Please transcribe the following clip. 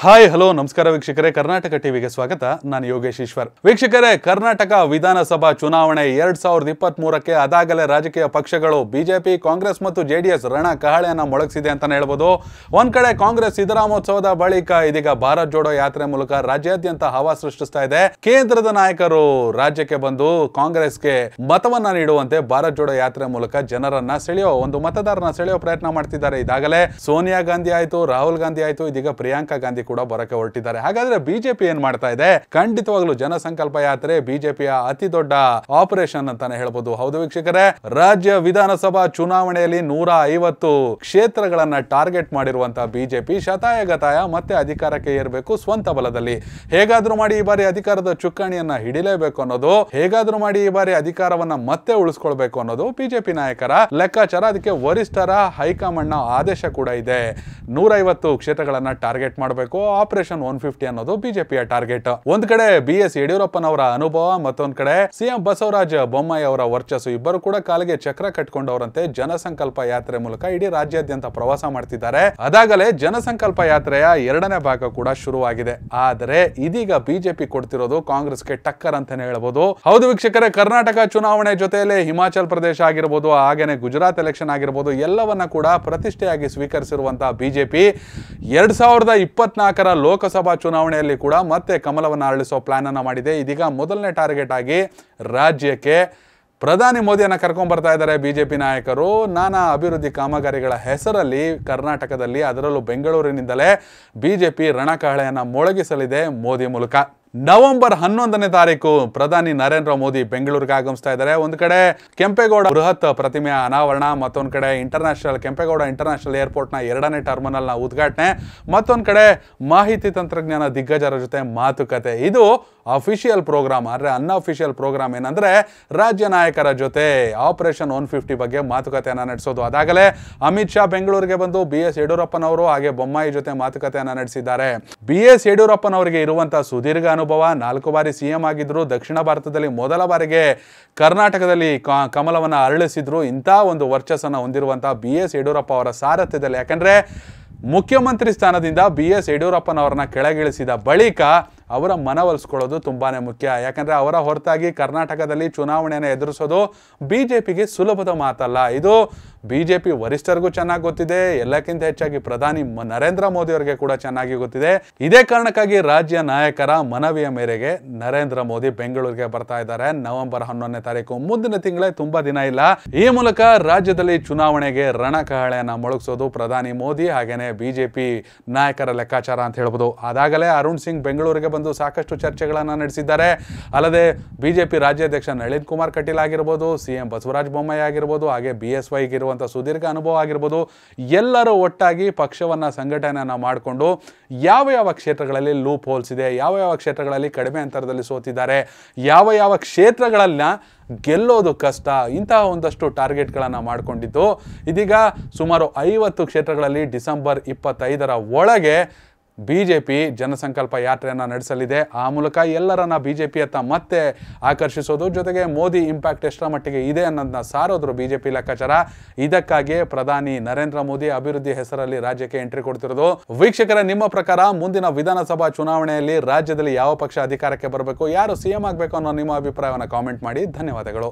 hi hello ನಮಸ್ಕಾರ ವೀಕ್ಷಕರೇ ಕರ್ನಾಟಕ ಟಿವಿಗೆ ಸ್ವಾಗತ ನಾನು ಯೋಗೇಶ್ ಈಶ್ವರ್ ವೀಕ್ಷಕರೇ ಕರ್ನಾಟಕ ವಿಧಾನಸಭಾ ಚುನಾವಣೆ ಎರಡ್ ಸಾವಿರದ ಇಪ್ಪತ್ತ್ ಮೂರಕ್ಕೆ ಅದಾಗಲೇ ರಾಜಕೀಯ ಪಕ್ಷಗಳು ಬಿಜೆಪಿ ಕಾಂಗ್ರೆಸ್ ಮತ್ತು ಜೆಡಿಎಸ್ ರಣ ಕಹಳೆಯನ್ನು ಮೊಳಗಿಸಿದೆ ಅಂತಾನೆ ಹೇಳ್ಬೋದು ಒಂದ್ ಕಡೆ ಕಾಂಗ್ರೆಸ್ ಸಿದ್ದರಾಮೋತ್ಸವದ ಬಳಿಕ ಇದೀಗ ಭಾರತ್ ಜೋಡೋ ಯಾತ್ರೆ ಮೂಲಕ ರಾಜ್ಯಾದ್ಯಂತ ಹವಾ ಸೃಷ್ಟಿಸ್ತಾ ಇದೆ ಕೇಂದ್ರದ ನಾಯಕರು ರಾಜ್ಯಕ್ಕೆ ಬಂದು ಕಾಂಗ್ರೆಸ್ಗೆ ಮತವನ್ನ ನೀಡುವಂತೆ ಭಾರತ್ ಜೋಡೋ ಯಾತ್ರೆ ಮೂಲಕ ಜನರನ್ನ ಸೆಳೆಯೋ ಒಂದು ಮತದಾರನ ಸೆಳೆಯೋ ಪ್ರಯತ್ನ ಮಾಡ್ತಿದ್ದಾರೆ ಇದಾಗಲೇ ಸೋನಿಯಾ ಗಾಂಧಿ ಆಯಿತು ರಾಹುಲ್ ಗಾಂಧಿ ಆಯಿತು ಇದೀಗ ಪ್ರಿಯಾಂಕಾ ಗಾಂಧಿ ಕೂಡ ಬರಕ್ಕೆ ಹೊರಟಿದ್ದಾರೆ ಹಾಗಾದ್ರೆ ಬಿಜೆಪಿ ಏನ್ ಮಾಡ್ತಾ ಇದೆ ಖಂಡಿತವಾಗ್ಲೂ ಜನಸಂಕಲ್ಪ ಯಾತ್ರೆ ಬಿಜೆಪಿಯ ಅತಿ ದೊಡ್ಡ ಆಪರೇಷನ್ ಅಂತಾನೆ ಹೇಳ್ಬೋದು ಹೌದು ವೀಕ್ಷಕರೇ ರಾಜ್ಯ ವಿಧಾನಸಭಾ ಚುನಾವಣೆಯಲ್ಲಿ ನೂರ ಐವತ್ತು ಕ್ಷೇತ್ರಗಳನ್ನ ಟಾರ್ಗೆಟ್ ಮಾಡಿರುವಂತಹ ಬಿಜೆಪಿ ಶತಾಯಗತಾಯ ಮತ್ತೆ ಅಧಿಕಾರಕ್ಕೆ ಏರ್ಬೇಕು ಸ್ವಂತ ಬಲದಲ್ಲಿ ಹೇಗಾದ್ರೂ ಮಾಡಿ ಈ ಬಾರಿ ಅಧಿಕಾರದ ಚುಕ್ಕಾಣಿಯನ್ನ ಹಿಡಿಲೇಬೇಕು ಅನ್ನೋದು ಹೇಗಾದ್ರೂ ಮಾಡಿ ಈ ಬಾರಿ ಅಧಿಕಾರವನ್ನ ಮತ್ತೆ ಉಳಿಸ್ಕೊಳ್ಬೇಕು ಅನ್ನೋದು ಬಿಜೆಪಿ ನಾಯಕರ ಲೆಕ್ಕಾಚಾರ ಅದಕ್ಕೆ ವರಿಷ್ಠರ ಹೈಕಮಾಂಡ್ ನ ಆದೇಶ ಕೂಡ ಇದೆ ನೂರೈವತ್ತು ಕ್ಷೇತ್ರಗಳನ್ನ ಟಾರ್ಗೆಟ್ ಮಾಡಬೇಕು ಮಾಡಬೇಕು ಆಪರೇಷನ್ ಒನ್ ಫಿಫ್ಟಿ ಅನ್ನೋದು ಬಿಜೆಪಿಯ ಟಾರ್ಗೆಟ್ ಒಂದ್ ಕಡೆ ಬಿ ಎಸ್ ಯಡಿಯೂರಪ್ಪನವರ ಅನುಭವ ಮತ್ತೊಂದ್ ಕಡೆ ಸಿಎಂ ಬಸವರಾಜ ಬೊಮ್ಮಾಯಿ ಅವರ ವರ್ಚಸ್ಸು ಇಬ್ಬರು ಕೂಡ ಕಾಲಿಗೆ ಚಕ್ರ ಕಟ್ಕೊಂಡವರಂತೆ ಜನಸಂಕಲ್ಪ ಯಾತ್ರೆ ಮೂಲಕ ಇಡೀ ರಾಜ್ಯಾದ್ಯಂತ ಪ್ರವಾಸ ಮಾಡ್ತಿದ್ದಾರೆ ಅದಾಗಲೇ ಜನಸಂಕಲ್ಪ ಯಾತ್ರೆಯ ಎರಡನೇ ಭಾಗ ಕೂಡ ಶುರುವಾಗಿದೆ ಆದರೆ ಇದೀಗ ಬಿಜೆಪಿ ಕೊಡ್ತಿರೋದು ಕಾಂಗ್ರೆಸ್ಗೆ ಟಕ್ಕರ್ ಅಂತಾನೆ ಹೇಳಬಹುದು ಹೌದು ವೀಕ್ಷಕರೇ ಕರ್ನಾಟಕ ಚುನಾವಣೆ ಜೊತೆಯಲ್ಲಿ ಹಿಮಾಚಲ್ ಪ್ರದೇಶ ಆಗಿರಬಹುದು ಹಾಗೇನೆ ಗುಜರಾತ್ ಎಲೆಕ್ಷನ್ ಆಗಿರಬಹುದು ಎಲ್ಲವನ್ನ ಕೂಡ ಪ್ರತಿಷ್ಠೆಯಾಗಿ ಸ್ವೀಕರಿಸಿರುವಂತಹ ಬಿಜೆಪಿ ಎರಡ್ ಸಾವಿರದ ಇಪ್ಪತ್ನಾಲ್ಕರ ಲೋಕಸಭಾ ಚುನಾವಣೆಯಲ್ಲಿ ಕೂಡ ಮತ್ತೆ ಕಮಲವನ್ನು ಅರಳಿಸೋ ಪ್ಲಾನನ್ನು ಮಾಡಿದೆ ಇದೀಗ ಮೊದಲನೇ ಟಾರ್ಗೆಟ್ ಆಗಿ ರಾಜ್ಯಕ್ಕೆ ಪ್ರಧಾನಿ ಮೋದಿಯನ್ನು ಕರ್ಕೊಂಡು ಬರ್ತಾ ಇದ್ದಾರೆ ಬಿ ಜೆ ಪಿ ನಾಯಕರು ನಾನಾ ಅಭಿವೃದ್ಧಿ ಕಾಮಗಾರಿಗಳ ಹೆಸರಲ್ಲಿ ಕರ್ನಾಟಕದಲ್ಲಿ ಅದರಲ್ಲೂ ಬೆಂಗಳೂರಿನಿಂದಲೇ ಬಿ ಜೆ ಪಿ ರಣಕಹಳೆಯನ್ನು ಮೊಳಗಿಸಲಿದೆ ಮೋದಿ ಮೂಲಕ ನವೆಂಬರ್ ಹನ್ನೊಂದನೇ ತಾರೀಕು ಪ್ರಧಾನಿ ನರೇಂದ್ರ ಮೋದಿ ಬೆಂಗಳೂರಿಗೆ ಆಗಮಿಸ್ತಾ ಇದ್ದಾರೆ ಒಂದು ಕಡೆ ಕೆಂಪೇಗೌಡ ಬೃಹತ್ ಪ್ರತಿಮೆಯ ಅನಾವರಣ ಮತ್ತೊಂದು ಕಡೆ ಇಂಟರ್ನ್ಯಾಷನಲ್ ಕೆಂಪೇಗೌಡ ಇಂಟರ್ನ್ಯಾಷನಲ್ ಏರ್ಪೋರ್ಟ್ನ ಎರಡನೇ ಟರ್ಮಿನಲ್ನ ಉದ್ಘಾಟನೆ ಮತ್ತೊಂದು ಕಡೆ ಮಾಹಿತಿ ತಂತ್ರಜ್ಞಾನ ದಿಗ್ಗಜರ ಜೊತೆ ಮಾತುಕತೆ ಇದು ಅಫಿಷಿಯಲ್ ಪ್ರೋಗ್ರಾಮ್ ಅಂದರೆ ಅನ್ಅಫಿಷಿಯಲ್ ಪ್ರೋಗ್ರಾಮ್ ಏನಂದರೆ ರಾಜ್ಯ ನಾಯಕರ ಜೊತೆ ಆಪರೇಷನ್ ಒನ್ ಫಿಫ್ಟಿ ಬಗ್ಗೆ ಮಾತುಕತೆಯನ್ನು ನಡೆಸೋದು ಅದಾಗಲೇ ಅಮಿತ್ ಶಾ ಬೆಂಗಳೂರಿಗೆ ಬಂದು ಬಿ ಎಸ್ ಯಡಿಯೂರಪ್ಪನವರು ಹಾಗೆ ಬೊಮ್ಮಾಯಿ ಜೊತೆ ಮಾತುಕತೆಯನ್ನು ನಡೆಸಿದ್ದಾರೆ ಬಿ ಎಸ್ ಯಡಿಯೂರಪ್ಪನವರಿಗೆ ಇರುವಂತಹ ಸುದೀರ್ಘ ಅನುಭವ ನಾಲ್ಕು ಬಾರಿ ಸಿ ಎಂ ಆಗಿದ್ದರು ದಕ್ಷಿಣ ಭಾರತದಲ್ಲಿ ಮೊದಲ ಬಾರಿಗೆ ಕರ್ನಾಟಕದಲ್ಲಿ ಕಮಲವನ್ನು ಅರಳಿಸಿದ್ರು ಇಂಥ ಒಂದು ವರ್ಚಸ್ಸನ್ನು ಹೊಂದಿರುವಂಥ ಬಿ ಎಸ್ ಯಡಿಯೂರಪ್ಪ ಅವರ ಸಾರಥ್ಯದಲ್ಲಿ ಯಾಕಂದ್ರೆ ಮುಖ್ಯಮಂತ್ರಿ ಸ್ಥಾನದಿಂದ ಬಿ ಎಸ್ ಯಡಿಯೂರಪ್ಪನವರನ್ನ ಕೆಳಗಿಳಿಸಿದ ಬಳಿಕ ಅವರ ಮನವೊಲಿಸ್ಕೊಳ್ಳೋದು ತುಂಬಾನೇ ಮುಖ್ಯ ಯಾಕಂದರೆ ಅವರ ಹೊರತಾಗಿ ಕರ್ನಾಟಕದಲ್ಲಿ ಚುನಾವಣೆಯನ್ನು ಎದುರಿಸೋದು ಬಿ ಜೆ ಪಿಗೆ ಸುಲಭದ ಮಾತಲ್ಲ ಇದು ಬಿ ಜೆ ಪಿ ವರಿಷ್ಠರಿಗೂ ಚೆನ್ನಾಗಿ ಗೊತ್ತಿದೆ ಎಲ್ಲಕ್ಕಿಂತ ಹೆಚ್ಚಾಗಿ ಪ್ರಧಾನಿ ನರೇಂದ್ರ ಮೋದಿ ಅವರಿಗೆ ಕೂಡ ಚೆನ್ನಾಗಿ ಗೊತ್ತಿದೆ ಇದೇ ಕಾರಣಕ್ಕಾಗಿ ರಾಜ್ಯ ನಾಯಕರ ಮನವಿಯ ಮೇರೆಗೆ ನರೇಂದ್ರ ಮೋದಿ ಬೆಂಗಳೂರಿಗೆ ಬರ್ತಾ ಇದ್ದಾರೆ ನವೆಂಬರ್ ಹನ್ನೊಂದನೇ ತಾರೀಕು ಮುಂದಿನ ತಿಂಗಳೇ ತುಂಬಾ ದಿನ ಇಲ್ಲ ಈ ಮೂಲಕ ರಾಜ್ಯದಲ್ಲಿ ಚುನಾವಣೆಗೆ ರಣಕಹಳೆಯನ್ನು ಮೊಳಗಿಸೋದು ಪ್ರಧಾನಿ ಮೋದಿ ಹಾಗೇನೆ ಬಿಜೆಪಿ ನಾಯಕರ ಲೆಕ್ಕಾಚಾರ ಅಂತ ಹೇಳ್ಬೋದು ಅದಾಗಲೇ ಅರುಣ್ ಸಿಂಗ್ ಬೆಂಗಳೂರಿಗೆ ಬಂದು ಸಾಕಷ್ಟು ಚರ್ಚೆಗಳನ್ನು ನಡೆಸಿದ್ದಾರೆ ಅಲ್ಲದೆ ಬಿಜೆಪಿ ರಾಜ್ಯಾಧ್ಯಕ್ಷ ನಳಿನ್ ಕುಮಾರ್ ಕಟೀಲ್ ಆಗಿರ್ಬೋದು ಸಿ ಎಂ ಬಸವರಾಜ ಬೊಮ್ಮಾಯಿ ಆಗಿರ್ಬೋದು ಹಾಗೆ ಬಿ ಎಸ್ ವೈಗೆ ಇರುವಂಥ ಸುದೀರ್ಘ ಅನುಭವ ಆಗಿರ್ಬೋದು ಎಲ್ಲರೂ ಒಟ್ಟಾಗಿ ಪಕ್ಷವನ್ನು ಸಂಘಟನೆಯನ್ನು ಮಾಡಿಕೊಂಡು ಯಾವ ಯಾವ ಕ್ಷೇತ್ರಗಳಲ್ಲಿ ಲೂಪ್ ಹೋಲ್ಸ್ ಇದೆ ಯಾವ ಯಾವ ಕ್ಷೇತ್ರಗಳಲ್ಲಿ ಕಡಿಮೆ ಅಂತರದಲ್ಲಿ ಸೋತಿದ್ದಾರೆ ಯಾವ ಯಾವ ಕ್ಷೇತ್ರಗಳನ್ನ ಗೆಲ್ಲೋದು ಕಷ್ಟ ಇಂತಹ ಒಂದಷ್ಟು ಟಾರ್ಗೆಟ್ಗಳನ್ನು ಮಾಡಿಕೊಂಡಿದ್ದು ಇದೀಗ ಸುಮಾರು ಐವತ್ತು ಕ್ಷೇತ್ರಗಳಲ್ಲಿ ಡಿಸೆಂಬರ್ ಇಪ್ಪತ್ತೈದರ ಒಳಗೆ ಬಿಜೆಪಿ ಜನಸಂಕಲ್ಪ ಯಾತ್ರೆಯನ್ನು ನಡೆಸಲಿದೆ ಆ ಮೂಲಕ ಎಲ್ಲರನ್ನ ಬಿ ಜೆ ಮತ್ತೆ ಆಕರ್ಷಿಸೋದು ಜೊತೆಗೆ ಮೋದಿ ಇಂಪ್ಯಾಕ್ಟ್ ಎಷ್ಟರ ಮಟ್ಟಿಗೆ ಇದೆ ಅನ್ನೋದನ್ನ ಸಾರೋದ್ರು ಬಿಜೆಪಿ ಲೆಕ್ಕಾಚಾರ ಇದಕ್ಕಾಗಿ ಪ್ರಧಾನಿ ನರೇಂದ್ರ ಮೋದಿ ಅಭಿವೃದ್ಧಿ ಹೆಸರಲ್ಲಿ ರಾಜ್ಯಕ್ಕೆ ಎಂಟ್ರಿ ಕೊಡ್ತಿರೋದು ವೀಕ್ಷಕರ ನಿಮ್ಮ ಪ್ರಕಾರ ಮುಂದಿನ ವಿಧಾನಸಭಾ ಚುನಾವಣೆಯಲ್ಲಿ ರಾಜ್ಯದಲ್ಲಿ ಯಾವ ಪಕ್ಷ ಅಧಿಕಾರಕ್ಕೆ ಬರಬೇಕು ಯಾರು ಸಿಎಂ ಆಗಬೇಕು ಅನ್ನೋ ನಿಮ್ಮ ಅಭಿಪ್ರಾಯವನ್ನು ಕಾಮೆಂಟ್ ಮಾಡಿ ಧನ್ಯವಾದಗಳು